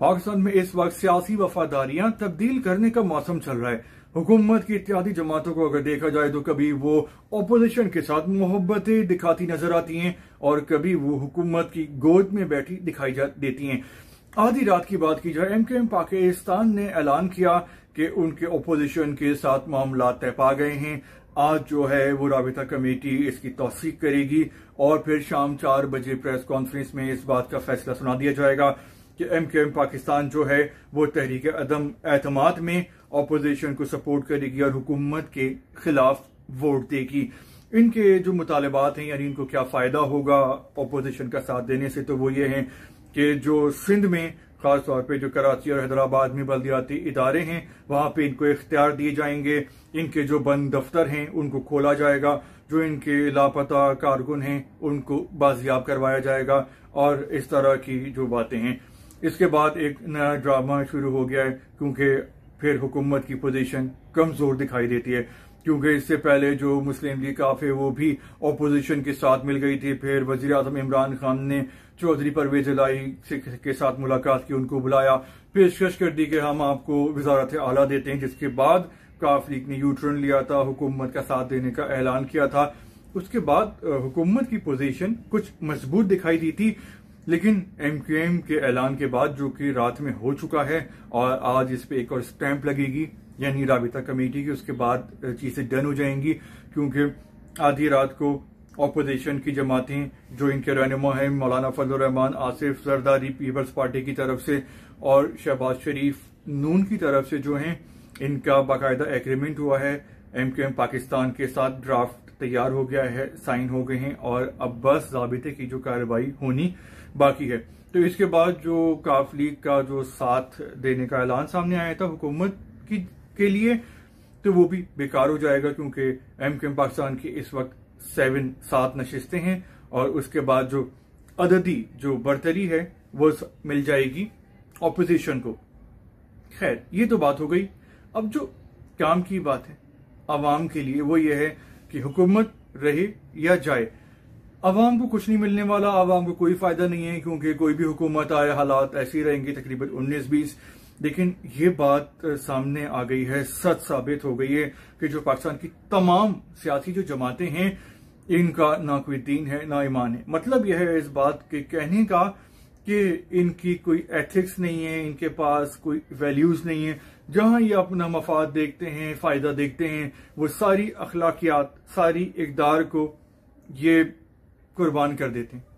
पाकिस्तान में इस वक्त सियासी वफादारियां तब्दील करने का मौसम चल रहा है हुकूमत की इत्यादि जमातों को अगर देखा जाए तो कभी वो अपोजिशन के साथ मोहब्बतें दिखाती नजर आती हैं और कभी वो हुकूमत की गोद में बैठी दिखाई देती हैं आधी रात की बात की जाए एमकेएम एम पाकिस्तान ने ऐलान किया कि उनके अपोजिशन के साथ मामला तय पा गए हैं आज जो है वो राबिता कमेटी इसकी तोसीक करेगी और फिर शाम चार बजे प्रेस कॉन्फ्रेंस में इस बात का फैसला सुना दिया जाएगा कि एम क्यू एम पाकिस्तान जो है वो तहरीक अदम एतमाद में अपोजिशन को सपोर्ट करेगी और हुकूमत के खिलाफ वोट देगी इनके जो मुतालबात हैं यानी इनको क्या फायदा होगा अपोजिशन का साथ देने से तो वो ये हैं कि जो सिंध में खासतौर पर जो कराची और हैदराबाद में बल्दियाती इदारे हैं वहां पर इनको इख्तियार दिए जाएंगे इनके जो बंद दफ्तर हैं उनको खोला जाएगा जो इनके लापता कारकुन हैं उनको बाजियाब करवाया जाएगा और इस तरह की जो बातें हैं इसके बाद एक नया ड्रामा शुरू हो गया है क्योंकि फिर हुकूमत की पोजीशन कमजोर दिखाई देती है क्योंकि इससे पहले जो मुस्लिम लीग काफ है वो भी अपोजिशन के साथ मिल गई थी फिर वजीर अजम इमरान खान ने चौधरी परवेज लाई के साथ मुलाकात की उनको बुलाया पेशकश कर दी कि हम आपको वजारत आला देते हैं जिसके बाद काफ लीग ने यूट्रन लिया था हुकूमत का साथ देने का ऐलान किया था उसके बाद हुकूमत की पोजीशन कुछ मजबूत दिखाई दी थी लेकिन एमक्यूएम के ऐलान के बाद जो कि रात में हो चुका है और आज इस पर एक और स्टैंप लगेगी यानी राबिता कमेटी की उसके बाद चीजें डन हो जाएंगी क्योंकि आधी रात को अपोजिशन की जमातें जो इनके रहनुमा हैं मौलाना फजलरहमान आसिफ जरदारी पीपल्स पार्टी की तरफ से और शहबाज शरीफ नून की तरफ से जो हैं इनका बाकायदा एग्रीमेंट हुआ है एमक्यूएम पाकिस्तान के साथ ड्राफ्ट तैयार हो गया है साइन हो गए हैं और अब बस जाबते की जो कार्रवाई होनी बाकी है तो इसके बाद जो काफ लीग का जो साथ देने का ऐलान सामने आया था हुकूमत की के लिए तो वो भी बेकार हो जाएगा क्योंकि एम के पाकिस्तान की इस वक्त सेवन सात नशस्तें हैं और उसके बाद जो अददी जो बर्तरी है वो मिल जाएगी ऑपोजिशन को खैर ये तो बात हो गई अब जो काम की बात है आवाम के लिए वो ये है कि हुकूमत रहे या जाए आवाम को कुछ नहीं मिलने वाला आवाम को कोई फायदा नहीं है क्योंकि कोई भी हुकूमत आए हालात ऐसे ही रहेंगे तकरीबन उन्नीस बीस लेकिन ये बात सामने आ गई है सच साबित हो गई है कि जो पाकिस्तान की तमाम सियासी जो जमातें हैं इनका ना कोई दीन है ना ईमान है मतलब यह है इस बात के कहने का कि इनकी कोई एथिक्स नहीं है इनके पास कोई वैल्यूज नहीं है जहां ये अपना मफाद देखते हैं फायदा देखते हैं वो सारी अखलाकियात सारी इकदार को ये कुर्बान कर देते हैं